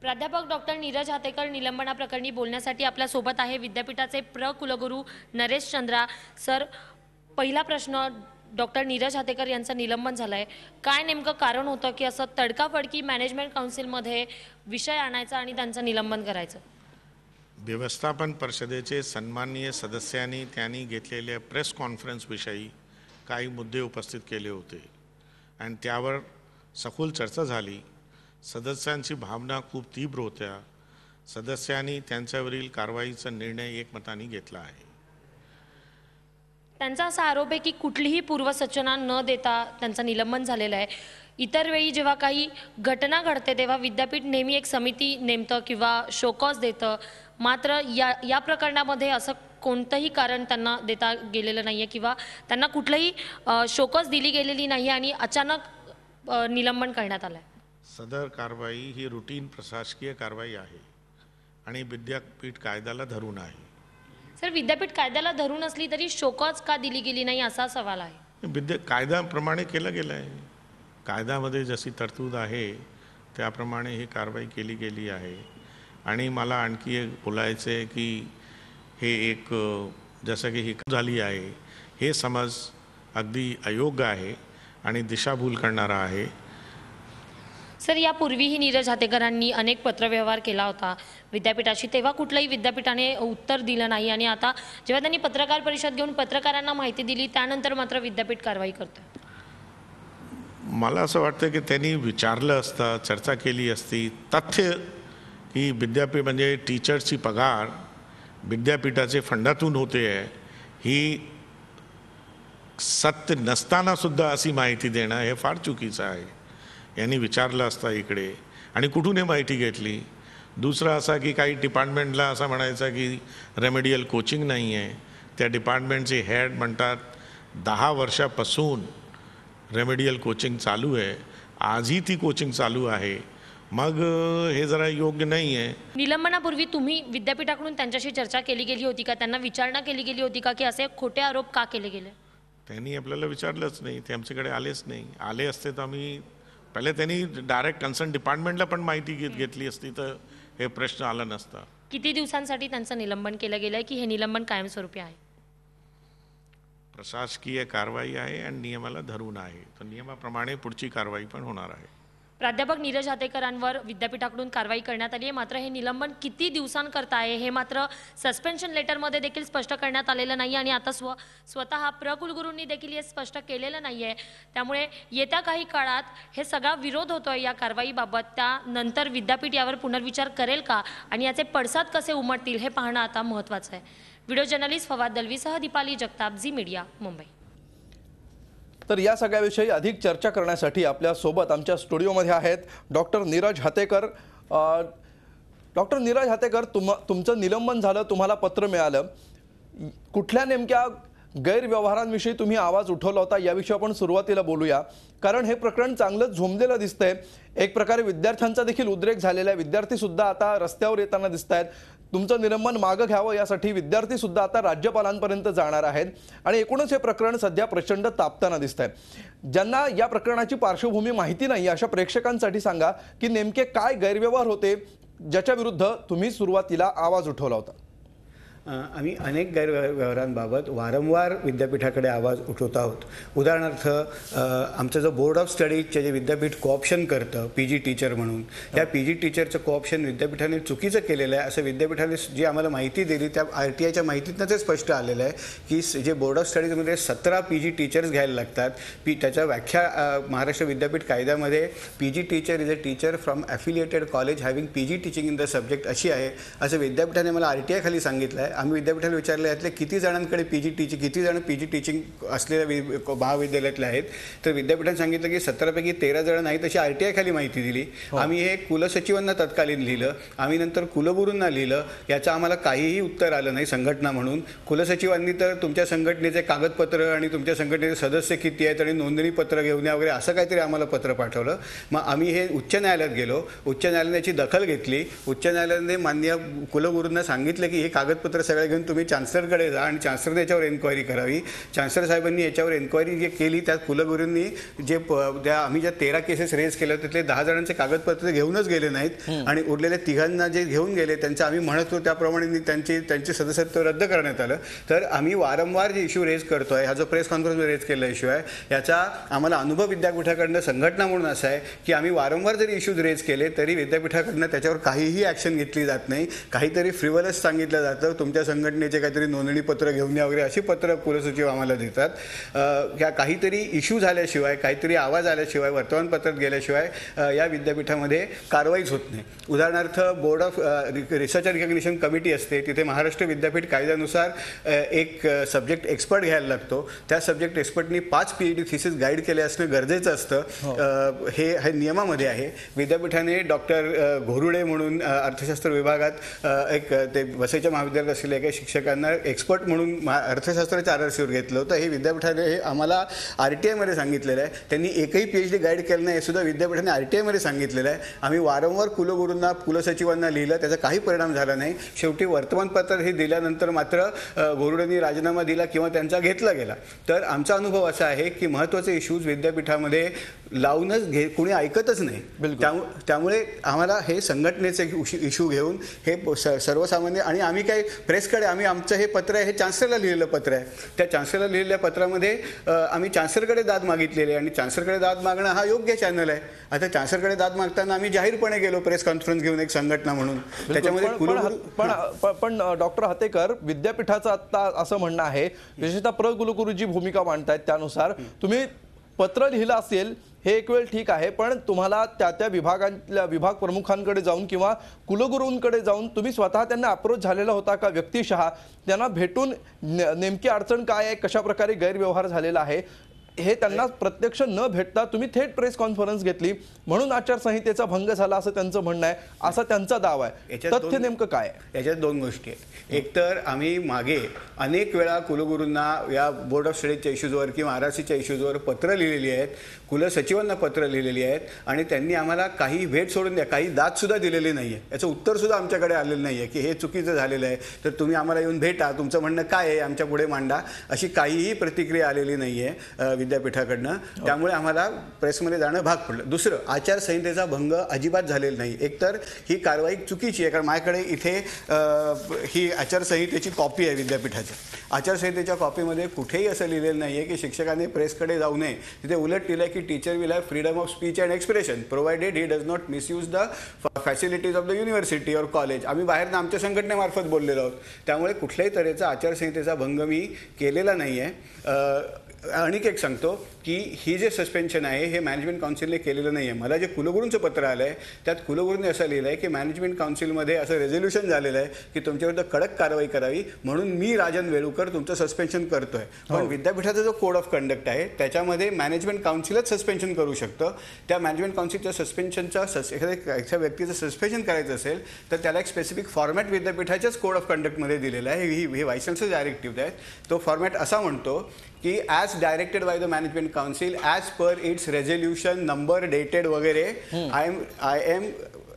प्राध्यापक डॉक्टर नीरज हातेकर निलंबनाप्रकरणी बोलण्यासाठी आपल्यासोबत आहे विद्यापीठाचे प्र कुलगुरू नरेश चंद्रा सर पहिला प्रश्न डॉक्टर नीरज हातेकर यांचं निलंबन झालं आहे काय नेमकं कारण होतं की असं तडकाफडकी मॅनेजमेंट काउन्सिलमध्ये विषय आणायचा आणि त्यांचं निलंबन करायचं व्यवस्थापन परिषदेचे सन्माननीय सदस्यांनी त्यांनी घेतलेल्या प्रेस कॉन्फरन्सविषयी काही मुद्दे उपस्थित केले होते आणि त्यावर सखोल चर्चा झाली सदस्यांची भावना खूप तीव्र होत्या सदस्यांनी त्यांच्यावरील कारवाईचा निर्णय एकमताने घेतला आहे त्यांचा असा आरोप आहे की कुठलीही पूर्वसूचना न देता त्यांचं निलंबन झालेलं आहे इतर वेळी जेव्हा काही घटना घडते तेव्हा विद्यापीठ नेहमी एक समिती नेमतं किंवा शोकॉस देतं मात्र या या प्रकरणामध्ये असं कोणतंही कारण त्यांना देता गेलेलं नाही आहे किंवा त्यांना कुठलंही शोकॉस दिली गेलेली नाही आणि अचानक निलंबन करण्यात आलं आहे सदर कारवाई ही रुटीन प्रशासकीय कारवाई आहे आणि विद्यापीठ कायद्याला धरून आहे सर विद्यापीठ कायद्याला धरून असली तरी शोकाच का दिली गेली नाही असा सवाल आहे विद्या कायद्याप्रमाणे केलं गेलं आहे कायद्यामध्ये जशी तरतूद आहे त्याप्रमाणे ही कारवाई केली गेली आहे आणि मला आणखी एक बोलायचं आहे की हे एक जसं की ही झाली आहे हे समज अगदी अयोग्य आहे आणि दिशाभूल करणारा आहे सर यापूर्वीही नीरज हातेकरांनी अनेक पत्रव्यवहार केला होता विद्यापीठाशी तेव्हा कुठल्याही विद्यापीठाने उत्तर दिलं नाही आणि आता जेव्हा त्यांनी पत्रकार परिषद घेऊन पत्रकारांना माहिती दिली त्यानंतर मात्र विद्यापीठ कारवाई करतं मला असं वाटतं की त्यांनी विचारलं असतं चर्चा केली असती तथ्य की विद्यापीठ म्हणजे टीचर्सची पगार विद्यापीठाचे फंडातून होते ही सत्य नसतानासुद्धा अशी माहिती देणं हे फार चुकीचं आहे यांनी विचारलं असता इकडे आणि कुठून हे माहिती घेतली दुसरा असा की काही डिपार्टमेंटला असं म्हणायचा की रेमेडियल कोचिंग नाही आहे त्या डिपार्टमेंटचे हेड म्हणतात दहा वर्षापासून रेमेडियल कोचिंग चालू आहे आजही ती कोचिंग चालू आहे मग हे जरा योग्य नाही आहे निलंबनापूर्वी तुम्ही विद्यापीठाकडून त्यांच्याशी चर्चा केली गेली होती का त्यांना विचारणा केली गेली होती का की असे खोटे आरोप का केले गेले त्यांनी आपल्याला विचारलंच नाही ते आमच्याकडे आलेच नाही आले असते तर आम्ही पहिले त्यांनी डायरेक्ट कन्सर्न डिपार्टमेंटला पण माहिती घेत घेतली असती तर हे प्रश्न आला नसता किती दिवसांसाठी त्यांचं निलंबन केलं गेलं की हे निलंबन कायमस्वरूपी आहे प्रशासकीय कारवाई आहे आणि नियमाला धरून आहे तर नियमाप्रमाणे पुढची कारवाई पण होणार आहे प्राध्यापक नीरज हातेकरांवर विद्यापीठाकडून कारवाई करण्यात आली आहे मात्र हे निलंबन किती दिवसांकरता आहे हे मात्र सस्पेन्शन लेटरमध्ये देखील स्पष्ट करण्यात आलेलं नाही आणि आता स्व स्वतः प्रकुलगुरूंनी देखील हे स्पष्ट केलेलं नाही आहे त्यामुळे येत्या काही काळात हे सगळा विरोध होतो आहे या कारवाईबाबत त्यानंतर विद्यापीठ यावर पुनर्विचार करेल का आणि याचे पडसाद कसे उमटतील हे पाहणं आता महत्त्वाचं आहे व्हिडिओ जर्नलिस्ट फवाद दलवीसह दीपाली जगताप झी मीडिया मुंबई तर या सगळ्याविषयी अधिक चर्चा करण्यासाठी आपल्यासोबत आमच्या स्टुडिओमध्ये आहेत डॉक्टर नीरज हातेकर डॉक्टर नीरज हातेकर तुम तुमचं निलंबन झालं तुम्हाला पत्र मिळालं कुठल्या नेमक्या गैरव्यवहारांविषयी तुम्ही आवाज उठवला होता याविषयी आपण सुरुवातीला बोलूया कारण हे प्रकरण चांगलंच झोंबलेलं दिसतंय एक प्रकारे विद्यार्थ्यांचा देखील उद्रेक झालेला आहे विद्यार्थीसुद्धा आता रस्त्यावर येताना दिसत आहेत तुमचं निलंबन मागं घ्यावं यासाठी विद्यार्थी सुद्धा आता राज्यपालांपर्यंत जाणार आहेत आणि एकूणच हे प्रकरण सध्या प्रचंड तापताना दिसत आहे ज्यांना या प्रकरणाची पार्श्वभूमी माहिती नाही अशा प्रेक्षकांसाठी सांगा की नेमके काय गैरव्यवहार होते ज्याच्या विरुद्ध तुम्ही सुरुवातीला आवाज उठवला होता आम्ही अनेक गैरव्यवहारांबाबत वारंवार विद्यापीठाकडे आवाज उठवत आहोत उदाहरणार्थ आमचं जो बोर्ड ऑफ स्टडीजचे जे विद्यापीठ कॉप्शन करतं पी जी टीचर म्हणून त्या हो. पी जी टीचरचं कॉप्शन विद्यापीठाने चुकीचं केलेलं आहे असं विद्यापीठाने जी आम्हाला माहिती दिली त्या आर टी आयच्या माहितीतनं ते स्पष्ट आलेलं आहे की जे बोर्ड ऑफ स्टडीजमध्ये सतरा पी जी टीचर्स घ्यायला लागतात पी त्याच्या व्याख्या महाराष्ट्र विद्यापीठ कायद्यामध्ये P G teacher is a teacher from affiliated college having P G teaching in the subject अशी आहे असं विद्यापीठाने मला आर टी आयखाली सांगितलं आहे आम्ही विद्यापीठाला विचारले यातले किती जणांकडे पी जी टीची किती जण पी जी टीचिंग असलेल्या वि महाविद्यालयातले आहेत तर विद्यापीठाने सांगितलं की सतरापैकी तेरा जण नाहीत अशी आर टी खाली माहिती दिली हो. आम्ही हे कुलसचिवांना तत्कालीन लिहिलं आम्ही नंतर कुलगुरूंना लिहिलं याचं आम्हाला काहीही उत्तर आलं नाही संघटना म्हणून कुलसचिवांनी तर तुमच्या संघटनेचे कागदपत्र आणि तुमच्या संघटनेचे सदस्य किती आहेत आणि नोंदणीपत्र घेऊन या वगैरे असं काहीतरी आम्हाला पत्र पाठवलं मग आम्ही हे उच्च न्यायालयात गेलो उच्च न्यायालयाची दखल घेतली उच्च न्यायालयाने मान्य कुलगुरूंना सांगितलं की हे कागदपत्र तर सगळे घेऊन तुम्ही चान्सलरकडे जा आणि चान्सलरने याच्यावर एन्क्वायरी करावी चान्सलर साहेबांनी याच्यावर एन्क्वायरी जे केली त्यात कुलगुरूंनी जे त्या आम्ही ज्या तेरा केसेस रेज केल्या त्यातले दहा जणांचे कागदपत्र घेऊनच गेले नाहीत आणि उरलेल्या तिघांना जे घेऊन गेले त्यांचं आम्ही म्हणतो त्याप्रमाणे त्यांची त्यांचे सदस्यत्व रद्द करण्यात आलं तर आम्ही वारंवार जे इश्यू रेज करतो हा जो प्रेस कॉन्फरन्स रेज केलेला इश्यू आहे याचा आम्हाला अनुभव विद्यापीठाकडनं संघटना म्हणून असा आहे की आम्ही वारंवार जरी इश्यूज रेज केले तरी विद्यापीठाकडनं त्याच्यावर काहीही ऍक्शन घेतली जात नाही काहीतरी फ्रिवलच सांगितलं जातं कोणत्या संघटनेचे काहीतरी पत्र घेऊन या वगैरे अशी पत्र कुलसचिव आम्हाला देतात ह्या काहीतरी इश्यू झाल्याशिवाय काहीतरी आवाज आल्याशिवाय वर्तमानपत्रात गेल्याशिवाय या विद्यापीठामध्ये कारवाईच होत नाही उदाहरणार्थ board of research and recognition committee असते तिथे महाराष्ट्र विद्यापीठ कायद्यानुसार एक सब्जेक्ट एक्सपर्ट घ्यायला लागतो त्या सब्जेक्ट एक्सपर्टनी पाच P H D thesis guide केले असणं गरजेचं असतं हो. हे हे नियमामध्ये आहे विद्यापीठाने डॉक्टर घोरुडे म्हणून अर्थशास्त्र विभागात एक ते वसईच्या महाविद्यालयात असलेल्या शिक्षकांना एक्सपर्ट म्हणून मा अर्थशास्त्राच्या आधारशीवर घेतलं होतं हे विद्यापीठाने हे आम्हाला आर टी आयमध्ये सांगितलेलं आहे त्यांनी एकही पी एच डी गाईड केलं नाही हे सुद्धा विद्यापीठाने आर टी आयमध्ये सांगितलेलं आहे आम्ही वारंवार कुलगुरूंना कुलसचिवांना लिहिलं त्याचा काही परिणाम झाला नाही शेवटी वर्तमानपत्र हे दिल्यानंतर मात्र गोरुडांनी राजीनामा दिला किंवा त्यांचा घेतला गेला तर आमचा अनुभव असा आहे की महत्त्वाचे इश्यूज विद्यापीठामध्ये लावूनच घे कुणी ऐकतच नाही त्यामुळे आम्हाला हे संघटनेचे इश्यू घेऊन हे सर्वसामान्य आणि आम्ही काही प्रेसकडे आम्ही आमचं हे पत्र आहे हे चान्सलरला लिहिलेलं पत्र आहे त्या चान्सलरला लिहिलेल्या पत्रामध्ये आम्ही चान्सलरकडे दाद मागितलेली आहे आणि चान्सलरकडे दाद मागणं हा योग्य चॅनल आहे आता चान्सलरकडे दाद मागताना आम्ही जाहीरपणे गेलो प्रेस कॉन्फरन्स घेऊन एक संघटना म्हणून त्याच्यामध्ये पण पण डॉक्टर हतेकर विद्यापीठाचं आत्ता असं म्हणणं आहे विशेषतः प्र कुलगुरूजी भूमिका मांडतायत त्यानुसार तुम्ही पत्र लिहिलं असेल हे एक वेळ ठीक आहे पण तुम्हाला त्या त्या विभागांतल्या विभाग प्रमुखांकडे जाऊन किंवा कुलगुरूंकडे जाऊन तुम्ही स्वतः त्यांना अप्रोच झालेला होता का व्यक्तिशः त्यांना भेटून नेमकी अडचण काय आहे कशाप्रकारे गैरव्यवहार झालेला आहे हे त्यांना प्रत्यक्ष न भेटता तुम्ही थेट प्रेस कॉन्फरन्स घेतली म्हणून आचारसंहितेचा भंग झाला असं त्यांचं म्हणणं आहे असा त्यांचा दावा आहे तथ्य नेमकं काय याच्यात दोन गोष्टी आहेत एकतर आम्ही मागे अनेक वेळा कुलगुरूंना या बोर्ड ऑफ स्टडीजच्या इश्यूजवर किंवा आर आर सीच्या इश्यूजवर पत्र लिहिलेली आहेत कुलसचिवांना पत्र लिहिलेली आहेत आणि त्यांनी आम्हाला काही भेट सोडून द्या काही सुद्धा दिलेली नाही आहे याचं सुद्धा आमच्याकडे आलेलं नाही आहे की हे चुकीचं झालेलं आहे तर तुम्ही आम्हाला येऊन भेटा तुमचं म्हणणं काय आहे आमच्या पुढे मांडा अशी काहीही प्रतिक्रिया आलेली नाही आहे विद्यापीठाकडनं त्यामुळे आम्हाला प्रेसमध्ये जाणं भाग पडलं दुसरं आचारसंहितेचा भंग अजिबात झालेला नाही एकतर ही कारवाई चुकीची आहे कारण माझ्याकडे इथे ही आचारसंहितेची कॉपी आहे विद्यापीठाची आचारसंहितेच्या कॉपीमध्ये कुठेही असं लिहिलेलं नाही आहे की शिक्षकाने प्रेसकडे जाऊ नये तिथे उलट लिहिलं आहे की teacher will have freedom of speech and expression provided he does not misuse the facilities of the university or college आम्ही बाहेरनं आमच्या संघटनेमार्फत बोललेलो आहोत त्यामुळे कुठल्याही तऱ्हेचा आचारसंहितेचा भंग मी केलेला नाही आहे आणिक एक सांगतो की हे जे सस्पेन्शन आहे हे मॅनेजमेंट काउन्सिलने केलेलं नाही आहे मला जे कुलगुरूंचं पत्र आलं आहे त्यात कुलगुरूंनी असं लिहिलं आहे की मॅनेजमेंट काउन्सिलमध्ये असं रेझोल्युशन झालेलं आहे की तुमच्याविरुद्ध कडक कारवाई करावी म्हणून मी राजन वेळूकर तुमचं सस्पेन्शन करतो आहे पण विद्यापीठाचा जो कोड ऑफ कंडक्ट आहे त्याच्यामध्ये मॅनेजमेंट काउन्सिलच सस्पेन्शन करू शकतं त्या मॅनेजमेंट काउन्सिलच्या सस्पेन्शनचा सस एखाद्या एखाद्या व्यक्तीचं सस्पेन्शन करायचं असेल तर त्याला एक स्पेसिफिक फॉर्मॅट विद्यापीठाच्याच कोड ऑफ कंडक्टमध्ये दिलेला आहे ही हे वायसन्सच डायरेक्टिव्ह आहेत तो फॉर्मॅट असा म्हणतो की as directed by the management council as per its resolution number dated वगैरे I am I am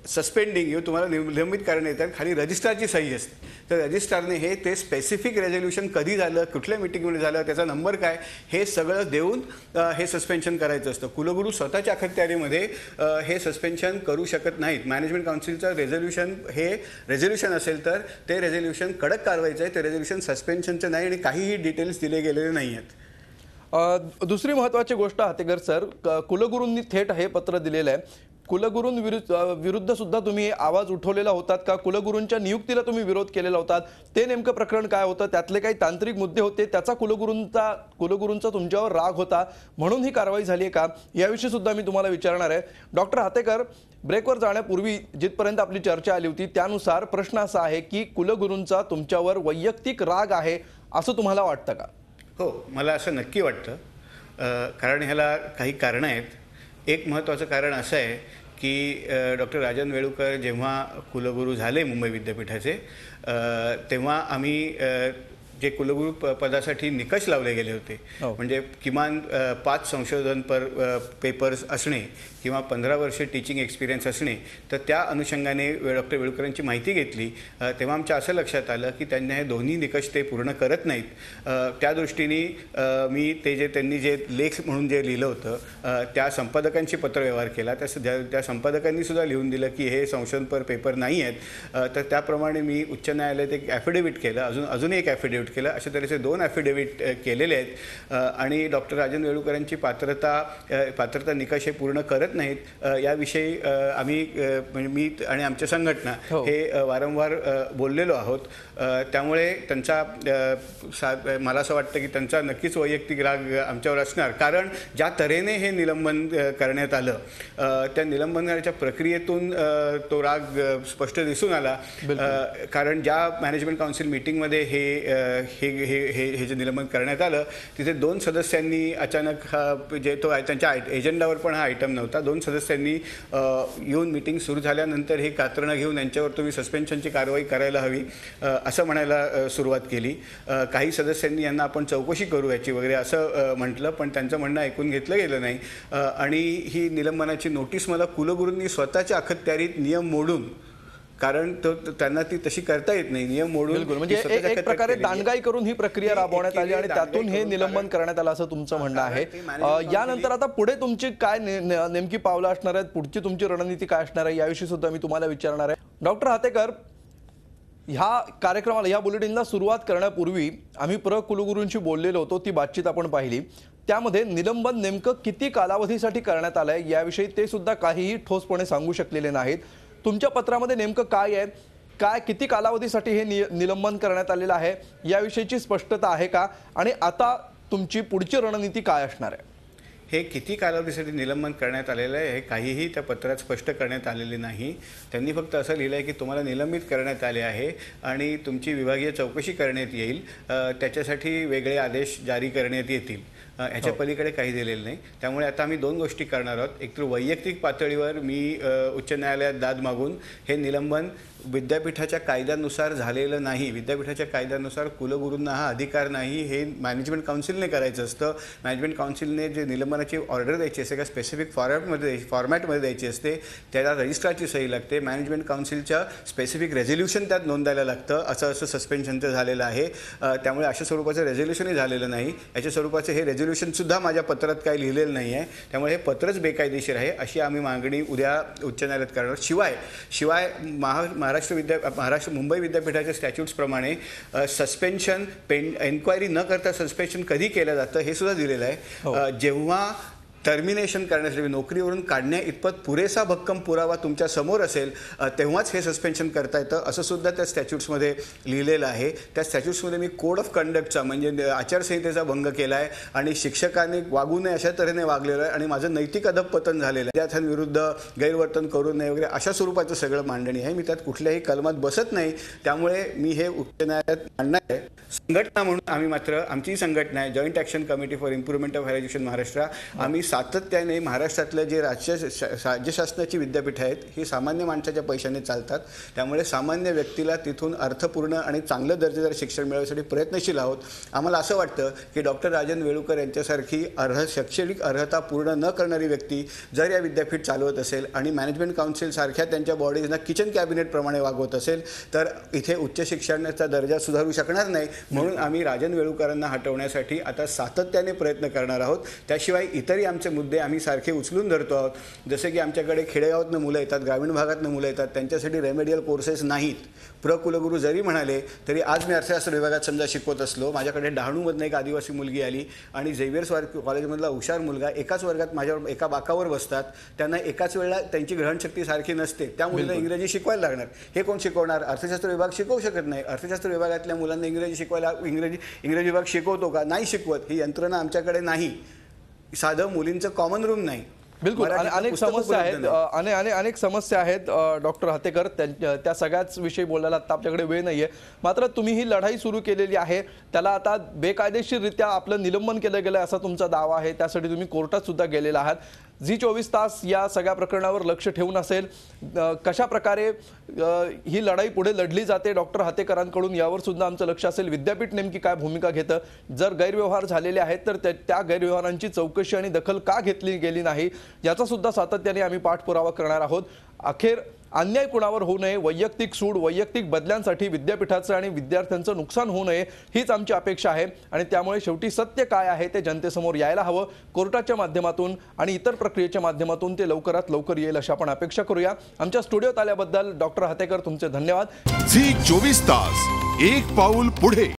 suspending you तुम्हाला निलंबित करण्यात येतात खाली रजिस्ट्रारची सही असते तर रजिस्ट्रारने हे ते स्पेसिफिक रेझोल्युशन कधी झालं कुठल्या मिटिंगमध्ये झालं त्याचा नंबर काय हे सगळं देऊन हे सस्पेन्शन करायचं असतं कुलगुरू स्वतःच्या अखत्यारीमध्ये हे सस्पेन्शन करू शकत नाहीत मॅनेजमेंट काउन्सिलचं रेझोल्युशन हे रेझोल्युशन असेल तर ते रेझोल्युशन कडक कारवाईचं आहे ते रेझोल्युशन सस्पेन्शनचं नाही आणि काहीही डिटेल्स दिले गेलेले नाही आहेत दुसरी महत्त्वाची गोष्ट हातेगर सर कुलगुरूंनी थेट हे पत्र दिलेलं आहे विरुद्ध सुद्धा तुम्ही आवाज उठवलेला होतात का कुलगुरूंच्या नियुक्तीला तुम्ही विरोध केलेला होता ते नेमकं प्रकरण काय होतं त्यातले काही तांत्रिक मुद्दे होते त्याचा कुलगुरूंचा कुलगुरूंचा तुमच्यावर राग होता म्हणून ही कारवाई झाली आहे का याविषयी सुद्धा मी तुम्हाला विचारणार आहे डॉक्टर हातेकर ब्रेकवर जाण्यापूर्वी जिथपर्यंत आपली चर्चा आली होती त्यानुसार प्रश्न असा आहे की कुलगुरूंचा तुमच्यावर वैयक्तिक राग आहे असं तुम्हाला वाटतं का हो मला असं नक्की वाटतं कारण ह्याला काही कारणं आहेत एक महत्त्वाचं कारण असं आहे की डॉक्टर राजन वेळुकर जेव्हा कुलगुरू झाले मुंबई विद्यापीठाचे तेव्हा आम्ही जे कुलगुरू पदासाठी निकष लावले गेले होते हो. म्हणजे किमान पाच संशोधन पर पेपर्स असणे किंवा पंधरा वर्ष टीचिंग एक्सपिरियन्स असणे तर त्या अनुषंगाने डॉक्टर वेळुकरांची माहिती घेतली तेव्हा आमच्या असं लक्षात आलं की त्यांना हे दोन्ही निकष ते पूर्ण करत नाहीत त्या दृष्टीने मी ते जे त्यांनी जे लेख म्हणून जे लिहिलं होतं त्या संपादकांशी पत्रव्यवहार केला त्या त्या संपादकांनी सुद्धा लिहून दिलं की हे संशोधनपर पेपर नाही आहेत तर त्याप्रमाणे मी उच्च न्यायालयात एक ॲफिडेविट केलं अजून अजून एक ॲफिडेविट केलं अशा तऱ्हेचे दोन ॲफिडेविट केलेले आहेत आणि डॉक्टर राजन वेळुकरांची पात्रता पात्रता निकष हे पूर्ण करत करत नाहीत याविषयी आम्ही म्हणजे मी आणि आमच्या संघटना हो. हे वारंवार बोललेलो आहोत त्यामुळे त्यांचा मला असं वाटतं की त्यांचा नक्कीच वैयक्तिक राग आमच्यावर असणार कारण ज्या तऱ्हेने हे निलंबन करण्यात आलं त्या निलंबनाच्या प्रक्रियेतून तो राग स्पष्ट दिसून आला कारण ज्या मॅनेजमेंट काउन्सिल मिटिंगमध्ये हे हे हे हे जे निलंबन करण्यात आलं तिथे दोन सदस्यांनी अचानक हा जे तो त्यांच्या एजेंडावर पण हा आयटम नव्हता दोन सदस्यांनी येऊन मिटिंग सुरू झाल्यानंतर हे कात्रणं घेऊन यांच्यावर तुम्ही सस्पेन्शनची कारवाई करायला हवी असं म्हणायला सुरुवात केली काही सदस्यांनी यांना आपण चौकशी करू याची वगैरे असं म्हटलं पण त्यांचं म्हणणं ऐकून घेतलं गेलं नाही आणि ही निलंबनाची नोटीस मला कुलगुरूंनी स्वतःच्या अखत्यारीत नियम मोडून कारण त्यांना ती तशी करता येत नाही नियम मोडून म्हणजे एक प्रकारे दांडगाई करून ही प्रक्रिया राबवण्यात आली आणि त्यातून हे निलंबन करण्यात आलं असं तुमचं म्हणणं आहे यानंतर आता पुढे तुमची काय नेमकी पावलं असणार आहेत पुढची तुमची रणनीती काय असणार आहे याविषयी सुद्धा मी तुम्हाला विचारणार आहे डॉक्टर हातेकर ह्या कार्यक्रमाला या बुलेटिनला सुरुवात करण्यापूर्वी आम्ही प्र कुलगुरूंशी बोललेलो होतो ती बातचीत आपण पाहिली त्यामध्ये निलंबन नेमकं किती कालावधीसाठी करण्यात आलंय याविषयी ते सुद्धा काहीही ठोसपणे सांगू शकलेले नाहीत तुमच्या पत्रामध्ये नेमकं काय आहे काय किती कालावधीसाठी हे नि निलंबन करण्यात आलेलं आहे याविषयीची स्पष्टता आहे का आणि आता तुमची पुढची रणनीती काय असणार आहे हे किती कालावधीसाठी निलंबन करण्यात आलेलं आहे हे काहीही त्या पत्रात स्पष्ट करण्यात आलेले नाही त्यांनी फक्त असं लिहिलं आहे की तुम्हाला निलंबित करण्यात आले आहे आणि तुमची विभागीय चौकशी करण्यात येईल त्याच्यासाठी वेगळे आदेश जारी करण्यात येतील ह्याच्या हो. पलीकडे काही दिलेलं नाही त्यामुळे आता आम्ही दोन गोष्टी करणार आहोत एक तर वैयक्तिक पातळीवर मी उच्च न्यायालयात दाद मागून हे निलंबन विद्यापीठाच्या कायद्यानुसार झालेलं नाही विद्यापीठाच्या कायद्यानुसार कुलगुरूंना हा अधिकार नाही हे मॅनेजमेंट काउन्सिलने करायचं असतं मॅनेजमेंट काउन्सिलने जे निलंबनाची ऑर्डर द्यायची असते का स्पेसिफिक द्यायची फॉर्मॅटमध्ये द्यायची असते त्याला रजिस्ट्रारची सही लागते मॅनेजमेंट काउन्सिलच्या स्पेसिफिक रेझोल्युशन त्यात नोंदायला लागतं असं असं सस्पेन्शनचं झालेलं आहे त्यामुळे अशा स्वरूपाचं रेझोल्युशनही झालेलं नाही याच्या स्वरूपाचे हे सुद्धा माझ्या पत्रात काही लिहिलेलं नाही आहे त्यामुळे हे पत्रच बेकायदेशीर आहे अशी आम्ही मागणी उद्या उच्च न्यायालयात करणार शिवाय शिवाय महा महाराष्ट्र विद्या महाराष्ट्र मुंबई विद्यापीठाच्या स्टॅच्यूट्सप्रमाणे सस्पेन्शन पेन एन्क्वायरी न करता सस्पेन्शन कधी केलं जातं हे सुद्धा दिलेलं आहे हो. जेव्हा टर्मिनेशन करण्यासाठी नोकरीवरून काढण्या इतपत पुरेसा भक्कम पुरावा तुमच्या समोर असेल तेव्हाच हे सस्पेन्शन करता येतं असं सुद्धा त्या स्टॅच्यूट्समध्ये लिहिलेलं आहे त्या स्टॅच्यूट्समध्ये मी कोड ऑफ कंडक्टचा म्हणजे आचारसंहितेचा भंग केला आहे आणि शिक्षकांनी वागू नये अशा तऱ्हेने वागलेलं आहे आणि माझं नैतिक पतन झालेलं आहे विद्यार्थ्यांविरुद्ध गैरवर्तन करू नये वगैरे अशा स्वरूपाचं सगळं मांडणी आहे मी त्यात कुठल्याही कलमात बसत नाही त्यामुळे मी हे उच्च न्यायालयात मांडणार आहे संघटना म्हणून आम्ही मात्र आमची संघटना आहे joint action committee for improvement of higher education Maharashtra आम्ही सातत्याने महाराष्ट्रातलं जे राज्य राज्य शासनाची विद्यापीठं आहेत ही सामान्य माणसाच्या पैशाने चालतात त्यामुळे सामान्य व्यक्तीला तिथून अर्थपूर्ण आणि चांगलं दर्जेदार शिक्षण मिळवण्यासाठी प्रयत्नशील आहोत आम्हाला असं वाटतं की डॉक्टर राजन वेळुकर यांच्यासारखी अर्ह शैक्षणिक अर्हता पूर्ण न करणारी व्यक्ती जर या विद्यापीठ चालवत असेल आणि मॅनेजमेंट काउन्सिलसारख्या त्यांच्या बॉडीजना किचन कॅबिनेटप्रमाणे वागवत असेल तर इथे उच्च शिक्षणाचा दर्जा सुधारू शकणार नाही म्हणून आम्ही राजन वेळुकरांना हटवण्यासाठी आता सातत्याने प्रयत्न करणार आहोत त्याशिवाय इतरही आमचे मुद्दे आम्ही सारखे उचलून धरतो आहोत जसे की आमच्याकडे खेडेगावातनं मुलं येतात ग्रामीण भागातनं मुलं येतात त्यांच्यासाठी रेमेडियल कोर्सेस नाहीत प्रकुलगुरू जरी म्हणाले तरी आज मी अर्थशास्त्र विभागात समजा शिकवत असलो माझ्याकडे डहाणूमधनं एक आदिवासी मुलगी आली आणि झेवियर्स वार कॉलेजमधला हुशार मुलगा एकाच वर्गात माझ्या एका बाकावर बसतात त्यांना एकाच वेळेला त्यांची ग्रहणशक्ती सारखी नसते त्या मुलीला इंग्रजी शिकवायला लागणार हे कोण शिकवणार अर्थशास्त्र विभाग शिकवू शकत नाही अर्थशास्त्र विभागातल्या मुलांना इंग्रजी शिकवायला इंग्रजी इंग्रजी विभाग शिकवतो का नाही शिकवत ही यंत्रणा आमच्याकडे नाही साधं मुलींचं कॉमन रूम नाही बिलकुल अनेक समस्या आहेत अनेक अनेक समस्या आहेत डॉक्टर हतेकर त्या सगळ्याच विषयी बोलायला आता आपल्याकडे वेळ नाही आहे मात्र तुम्ही ही लढाई सुरू केलेली आहे त्याला आता बेकायदेशीररित्या आपलं निलंबन केलं गेलं असा तुमचा दावा आहे त्यासाठी तुम्ही कोर्टात सुद्धा गेलेला आहात जी चोवीस तास या सगळ्या प्रकरणावर लक्ष ठेवून असेल कशा प्रकारे ही लढाई पुढे लढली जाते डॉक्टर हातेकरांकडून यावर सुद्धा आमचं लक्ष असेल विद्यापीठ नेमकी काय भूमिका घेतं जर गैरव्यवहार झालेले आहेत तर त्या गैरव्यवहारांची चौकशी आणि दखल का घेतली गेली नाही याचा सुद्धा सातत्याने आम्ही पाठपुरावा करणार आहोत अखेर अन्याय कुणावर होऊ नये वैयक्तिक सूड वैयक्तिक बदल्यांसाठी विद्यापीठाचं आणि विद्यार्थ्यांचं नुकसान होऊ नये हीच आमची अपेक्षा आहे आणि त्यामुळे शेवटी सत्य काय आहे ते जनतेसमोर यायला हवं कोर्टाच्या माध्यमातून आणि इतर प्रक्रियेच्या माध्यमातून ते लवकरात लवकर येईल अशी आपण अपेक्षा करूया आमच्या स्टुडिओत आल्याबद्दल डॉक्टर हातेकर तुमचे धन्यवाद झी चोवीस तास एक पाऊल पुढे